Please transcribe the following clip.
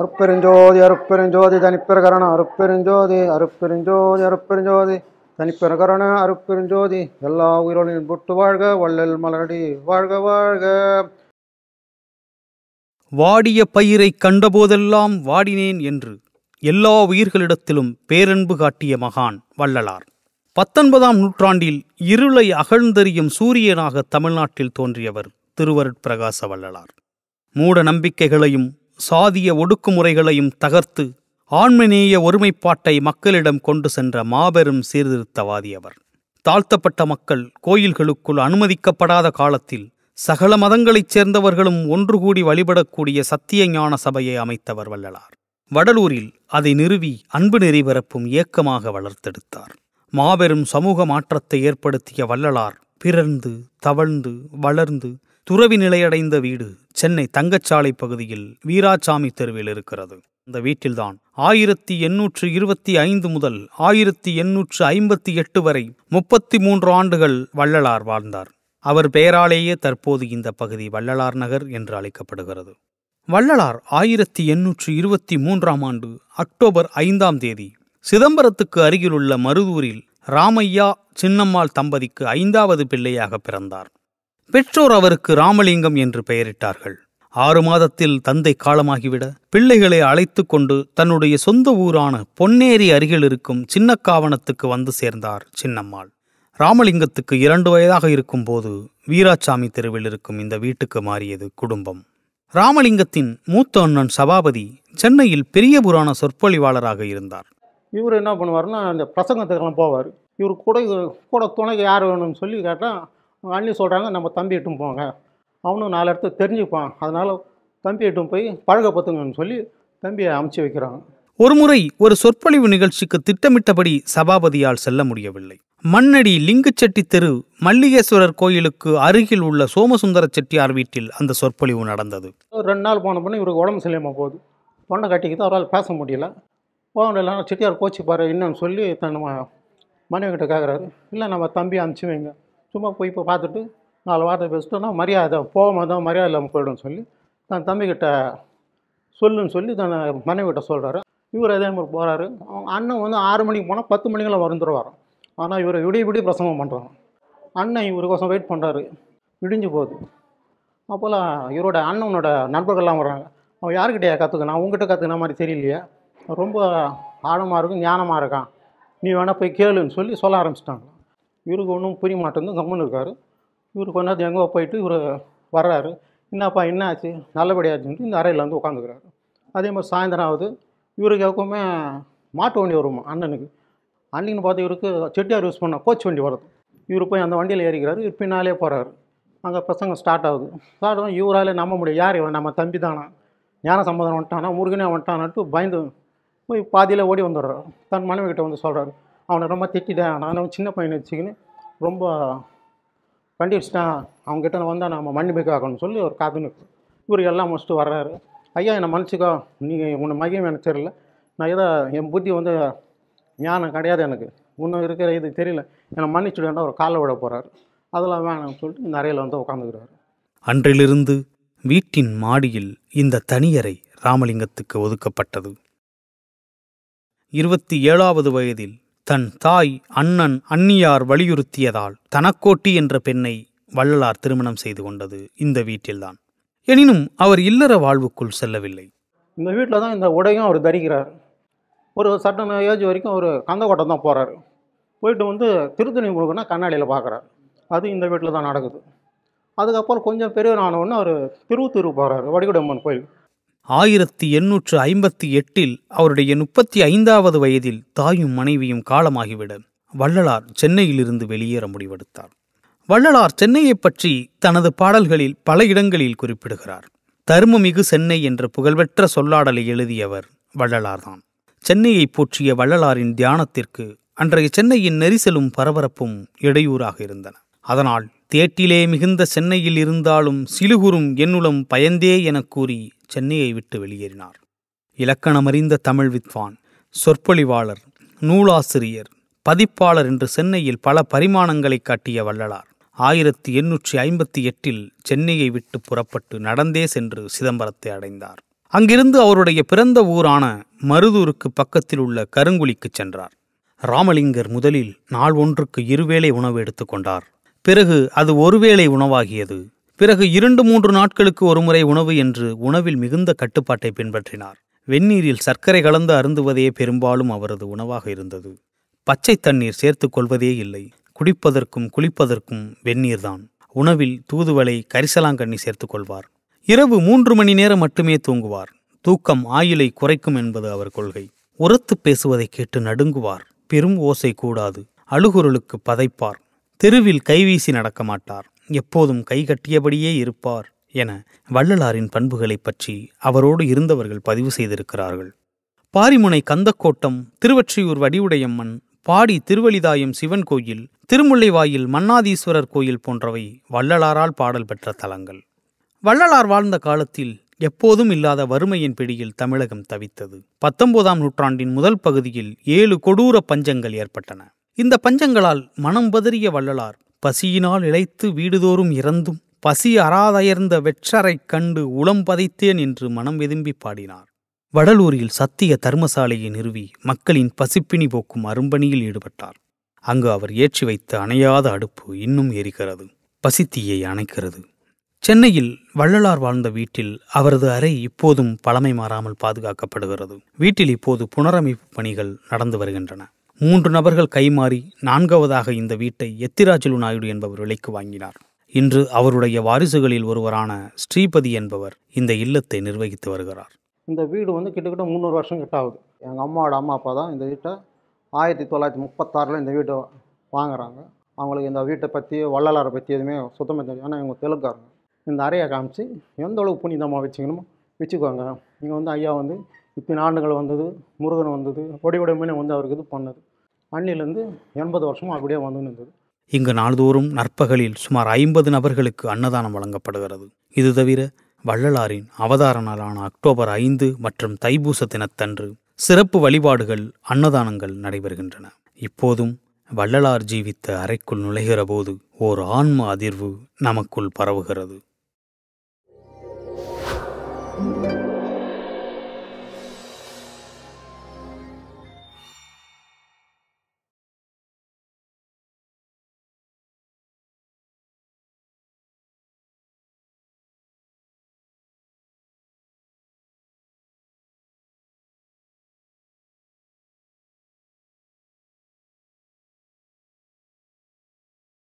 அருப்பெருஞ்சோதி அருப்பெருஞ்சோதி தனிப்பெருகரணம் அருப்பெருஞ்சோதி அருப்பெருஞ்சோதி அருப்பெருஞ்சோதி தனிப்பெருகரண அருப்பெருஞ்சோதி எல்லா உயிரோனின் புட்டு வாழ்க வள்ளல் மலரடி வாழ்க வாழ்க வாடிய பயிரை கண்டபோதெல்லாம் வாடினேன் என்று எல்லா உயிர்களிடத்திலும் பேரன்பு காட்டிய மகான் வள்ளலார் பத்தொன்பதாம் நூற்றாண்டில் இருளை அகழ்ந்தறியும் சூரியனாக தமிழ்நாட்டில் தோன்றியவர் திருவருட்பிரகாச வள்ளலார் மூட நம்பிக்கைகளையும் சாதிய ஒடுக்குமுறைகளையும் தகர்த்து ஆண்மநேய ஒருமைப்பாட்டை மக்களிடம் கொண்டு சென்ற மாபெரும் சீர்திருத்தவாதி அவர் தாழ்த்தப்பட்ட மக்கள் கோயில்களுக்குள் அனுமதிக்கப்படாத காலத்தில் சகல மதங்களைச் சேர்ந்தவர்களும் ஒன்று கூடி வழிபடக்கூடிய சத்திய ஞான சபையை அமைத்தவர் வள்ளலார் வடலூரில் அதை நிறுவி அன்பு நெறிபரப்பும் இயக்கமாக வளர்த்தெடுத்தார் மாபெரும் சமூக மாற்றத்தை ஏற்படுத்திய வள்ளலார் பிறந்து தவழ்ந்து வளர்ந்து துறவி நிலையடைந்த வீடு சென்னை தங்கச்சாலை பகுதியில் வீராசாமி தெருவில் இருக்கிறது இந்த வீட்டில்தான் ஆயிரத்தி எண்ணூற்று இருபத்தி ஐந்து முதல் ஆயிரத்தி எண்ணூற்று ஐம்பத்தி எட்டு வரை முப்பத்தி மூன்று ஆண்டுகள் வள்ளலார் வாழ்ந்தார் அவர் பெயராலேயே தற்போது இந்த பகுதி வள்ளலார் நகர் என்று அழைக்கப்படுகிறது வள்ளலார் ஆயிரத்தி எண்ணூற்று இருபத்தி மூன்றாம் ஆண்டு அக்டோபர் ஐந்தாம் தேதி சிதம்பரத்துக்கு அருகிலுள்ள மருதூரில் ராமையா சின்னம்மாள் தம்பதிக்கு ஐந்தாவது பிள்ளையாக பிறந்தார் பெற்றோர் அவருக்கு ராமலிங்கம் என்று பெயரிட்டார்கள் ஆறு மாதத்தில் தந்தை காலமாகிவிட பிள்ளைகளை அழைத்து கொண்டு தன்னுடைய சொந்த ஊரான பொன்னேரி அருகில் இருக்கும் சின்னக்காவணத்துக்கு வந்து சேர்ந்தார் சின்னம்மாள் ராமலிங்கத்துக்கு இரண்டு வயதாக இருக்கும் போது வீராசாமி தெருவில் இருக்கும் இந்த வீட்டுக்கு மாறியது குடும்பம் ராமலிங்கத்தின் மூத்த அண்ணன் சபாபதி சென்னையில் பெரிய புராண சொற்பொழிவாளராக இருந்தார் இவர் என்ன பண்ணுவார்னா அந்த பிரசங்கத்துக்கெல்லாம் போவார் இவர் கூட கூட துணைக்கு யார் வேணும்னு சொல்லி கேட்டால் அண்ணன் சொல்கிறாங்க நம்ம தம்பி இட்டும் போங்க அவனும் நாலு இடத்த தெரிஞ்சுப்பான் அதனால் தம்பி இட்டும் போய் பழகப்பத்துங்கன்னு சொல்லி தம்பியை அமுச்சு வைக்கிறாங்க ஒருமுறை ஒரு சொற்பொழிவு நிகழ்ச்சிக்கு திட்டமிட்டபடி சபாபதியால் செல்ல முடியவில்லை மண்ணடி லிங்குச்செட்டி தெரு மல்லிகேஸ்வரர் கோயிலுக்கு அருகில் உள்ள சோமசுந்தர செட்டியார் வீட்டில் அந்த சொற்பொழிவு நடந்தது ரெண்டு நாள் போன பண்ணி இவருக்கு உடம்பு சரியில்லாமல் போகுது பொண்ணை கட்டிக்கிட்டு அவரால் பேச முடியல போகணும் இல்லைனா செட்டியார் கோச்சிப்பார் என்னன்னு சொல்லி தன் மனைவி கிட்ட கேட்குறாரு இல்லை நம்ம தம்பி அனுப்பிச்சு வைங்க சும்மா போய் இப்போ பார்த்துட்டு நாலு வார்த்தை பேசிட்டோம்னா மரியாதை போகாமல் தான் மரியாதை இல்லாமல் போயிடும்னு சொல்லி தன் தம்பிக்கிட்ட சொல்லுன்னு சொல்லி தன் மனைவிட்ட சொல்கிறாரு இவர் அதே மாதிரி போகிறாரு அவங்க அண்ணன் வந்து ஆறு மணிக்கு போனால் பத்து மணிக்கெல்லாம் வந்துடுவார் ஆனால் இவர் விடிய விடிய பிரசவம் பண்ணுறாங்க அண்ணன் கோசம் வெயிட் பண்ணுறாரு விடிஞ்சு போகுது அப்போல்லாம் இவரோட அண்ணனோட நண்பர்கள்லாம் வர்றாங்க அவன் யாருக்கிட்டையா கற்றுக்கணும் உங்ககிட்ட கற்றுக்கின மாதிரி தெரியலையே ரொம்ப ஆழமாக இருக்கும் ஞானமாக இருக்கான் நீ வேணால் போய் கேளுன்னு சொல்லி சொல்ல ஆரம்பிச்சிட்டாங்க இவருக்கு ஒன்றும் புரிய மாட்டேங்குது கம்முன்னு இருக்கார் இவர் கொஞ்ச நேரத்து எங்கோ போயிட்டு இவர் வர்றாரு என்னப்பா என்ன ஆச்சு நல்லபடியாச்சுன்ட்டு இந்த அறையில் வந்து உட்காந்துக்கிறாரு அதே மாதிரி சாயந்தரம் ஆகுது இவருக்கு எப்பவுமே மாட்டு வண்டி வருமா அண்ணனுக்கு அன்னைக்குன்னு பார்த்து இவருக்கு செட்டியார் யூஸ் பண்ண கோச் வண்டி வருது இவர் போய் அந்த வண்டியில் ஏறிக்கிறாரு இவர் பின்னாலே போகிறாரு அங்கே பசங்க ஸ்டார்ட் ஆகுது ஸ்டார்ட் ஆகும் இவரால் நம்ப முடியும் யார் இவன் நம்ம தம்பி தானா ஞான சம்பந்தம் வந்துட்டானா முருகனே வந்துட்டானான்ட்டு பயந்து போய் பாதியில் ஓடி வந்துடுறாரு தன் மனைவி கிட்டே வந்து சொல்கிறாரு அவனை ரொம்ப திட்டிட்டேன் நானும் சின்ன பையனை வச்சுக்கின்னு ரொம்ப வண்டி வச்சுட்டான் அவங்ககிட்ட வந்தால் நம்ம மண்ணு ஆகணும்னு சொல்லி ஒரு காதுன்னு இவர் எல்லாம் மஸ்ட்டு வர்றாரு ஐயா என்னை மன்னிச்சிக்கோ நீங்கள் உன்னை மையம் எனக்கு தெரியல நான் ஏதோ என் புத்தி வந்து ஞானம் கிடையாது எனக்கு இன்னும் இருக்கிற இது தெரியல என்னை மன்னிச்சுடுவேன்னா ஒரு காலை விட போகிறாரு அதெல்லாம் வேணாம்னு சொல்லிட்டு இந்த அறையில் வந்து உட்காந்துக்கிறார் அன்றிலிருந்து வீட்டின் மாடியில் இந்த தனியறை ராமலிங்கத்துக்கு ஒதுக்கப்பட்டது இருபத்தி ஏழாவது வயதில் தன் தாய் அண்ணன் அன்னியார் வலியுறுத்தியதால் தனக்கோட்டி என்ற பெண்ணை வள்ளலார் திருமணம் செய்து கொண்டது இந்த வீட்டில்தான் எனினும் அவர் இல்லற வாழ்வுக்குள் செல்லவில்லை இந்த வீட்டில் தான் இந்த உடையும் அவர் தரிக்கிறார் ஒரு சட்ட ஏஜ் வரைக்கும் அவர் கந்தக்கோட்டம் தான் போகிறார் போயிட்டு வந்து திருத்தணி முழுக்கனா கண்ணாடியில் பார்க்குறாரு அது இந்த வீட்டில் தான் நடக்குது அதுக்கப்புறம் கொஞ்சம் பெரியவர் ஆனவுடனே அவர் திருவத்தூர் போகிறார் வடிகுடம்மன் கோயில் ஆயிரத்தி எண்ணூற்று ஐம்பத்தி எட்டில் அவருடைய முப்பத்தி ஐந்தாவது வயதில் தாயும் மனைவியும் காலமாகிவிட வள்ளலார் சென்னையிலிருந்து வெளியேற முடிவெடுத்தார் வள்ளலார் சென்னையை பற்றி தனது பாடல்களில் பல இடங்களில் குறிப்பிடுகிறார் தருமமிகு சென்னை என்ற புகழ்பெற்ற சொல்லாடலை எழுதியவர் வள்ளலார்தான் சென்னையை போற்றிய வள்ளலாரின் தியானத்திற்கு அன்றைய சென்னையின் நெரிசலும் பரபரப்பும் இடையூறாக இருந்தன அதனால் தேட்டிலே மிகுந்த சென்னையில் இருந்தாலும் சிலுகுறும் என்னுளம் பயந்தே எனக் கூறி சென்னையை விட்டு வெளியேறினார் இலக்கணமறிந்த தமிழ் வித்வான் சொற்பொழிவாளர் நூலாசிரியர் பதிப்பாளர் என்று சென்னையில் பல பரிமாணங்களை காட்டிய வள்ளலார் ஆயிரத்தி எண்ணூற்றி ஐம்பத்தி எட்டில் சென்னையை விட்டு புறப்பட்டு நடந்தே சென்று சிதம்பரத்தை அடைந்தார் அங்கிருந்து அவருடைய பிறந்த ஊரான மருதூருக்கு பக்கத்தில் உள்ள கருங்குழிக்கு சென்றார் ராமலிங்கர் முதலில் நாள் ஒன்றுக்கு இருவேளை உணவு எடுத்துக்கொண்டார் பிறகு அது ஒருவேளை உணவாகியது பிறகு இரண்டு மூன்று நாட்களுக்கு ஒருமுறை உணவு என்று உணவில் மிகுந்த கட்டுப்பாட்டை பின்பற்றினார் வெந்நீரில் சர்க்கரை கலந்து அருந்துவதே பெரும்பாலும் அவரது உணவாக இருந்தது பச்சை தண்ணீர் சேர்த்துக் கொள்வதே இல்லை குடிப்பதற்கும் குளிப்பதற்கும் வெந்நீர்தான் உணவில் தூதுவளை கரிசலாங்கண்ணி சேர்த்துக் கொள்வார் இரவு மூன்று மணி நேரம் மட்டுமே தூங்குவார் தூக்கம் ஆயிலை குறைக்கும் என்பது அவர் கொள்கை உரத்து பேசுவதை கேட்டு நடுங்குவார் பெரும் ஓசை கூடாது அழுகுரலுக்கு பதைப்பார் தெருவில் கைவீசி நடக்க மாட்டார் எப்போதும் கைகட்டியபடியே இருப்பார் என வள்ளலாரின் பண்புகளைப் பற்றி அவரோடு இருந்தவர்கள் பதிவு செய்திருக்கிறார்கள் பாரிமுனை கந்தக்கோட்டம் திருவற்றியூர் வடிவுடையம்மன் பாடி திருவலிதாயம் சிவன் கோயில் திருமுல்லைவாயில் மன்னாதீஸ்வரர் கோயில் போன்றவை வள்ளலாரால் பாடல் பெற்ற தலங்கள் வள்ளலார் வாழ்ந்த காலத்தில் எப்போதும் இல்லாத வறுமையின் பிடியில் தமிழகம் தவித்தது பத்தொன்பதாம் நூற்றாண்டின் முதல் பகுதியில் ஏழு கொடூர பஞ்சங்கள் ஏற்பட்டன இந்த பஞ்சங்களால் மனம் பதறிய வள்ளலார் பசியினால் இழைத்து வீடுதோறும் இறந்தும் பசி அறாதயர்ந்த வெற்றரைக் கண்டு உளம் பதைத்தேன் என்று மனம் வெதும்பி பாடினார் வடலூரில் சத்திய தர்மசாலையை நிறுவி மக்களின் பசிப்பிணி போக்கும் அரும்பணியில் ஈடுபட்டார் அங்கு அவர் ஏற்றி வைத்த அணையாத அடுப்பு இன்னும் எரிக்கிறது பசித்தீயை அணைக்கிறது சென்னையில் வள்ளலார் வாழ்ந்த வீட்டில் அவரது அறை இப்போதும் பழமை மாறாமல் பாதுகாக்கப்படுகிறது வீட்டில் இப்போது புனரமைப்பு பணிகள் நடந்து வருகின்றன மூன்று நபர்கள் கைமாறி நான்காவதாக இந்த வீட்டை எத்திராஜலு நாயுடு என்பவர் விலைக்கு வாங்கினார் இன்று அவருடைய வாரிசுகளில் ஒருவரான ஸ்ரீபதி என்பவர் இந்த இல்லத்தை நிர்வகித்து வருகிறார் இந்த வீடு வந்து கிட்டத்தட்ட முந்நூறு வருஷம் கிட்ட ஆகுது எங்கள் அம்மாவோட அம்மா அப்பா தான் இந்த வீட்டை ஆயிரத்தி தொள்ளாயிரத்தி முப்பத்தாறில் இந்த வீட்டை வாங்குறாங்க அவங்களுக்கு இந்த வீட்டை பற்றி வள்ளலாரை பற்றி எதுவுமே சுத்தமாக தெரியும் ஆனால் இவங்க தெலுங்காரங்க இந்த அறையை காமிச்சு எந்த அளவுக்கு புனிதமாக வச்சுக்கணுமோ வச்சுக்குவாங்க இங்கே வந்து ஐயா வந்து இத்தனை ஆண்டுகள் வந்தது முருகன் வந்தது கொடி உடைமையினை வந்து அவருக்கு இது பண்ணது அண்ணிலேருந்து எண்பது வருஷமும் அப்படியே வந்து நின்றது இங்கு நாள்தோறும் நற்பகலில் சுமார் ஐம்பது நபர்களுக்கு அன்னதானம் வழங்கப்படுகிறது இது தவிர வள்ளலாரின் அவதார நாளான அக்டோபர் ஐந்து மற்றும் தைபூச தினத்தன்று சிறப்பு வழிபாடுகள் அன்னதானங்கள் நடைபெறுகின்றன இப்போதும் வள்ளலார் ஜீவித்த அறைக்குள் நுழைகிற போது ஓர் ஆன்ம அதிர்வு நமக்குள் பரவுகிறது thank you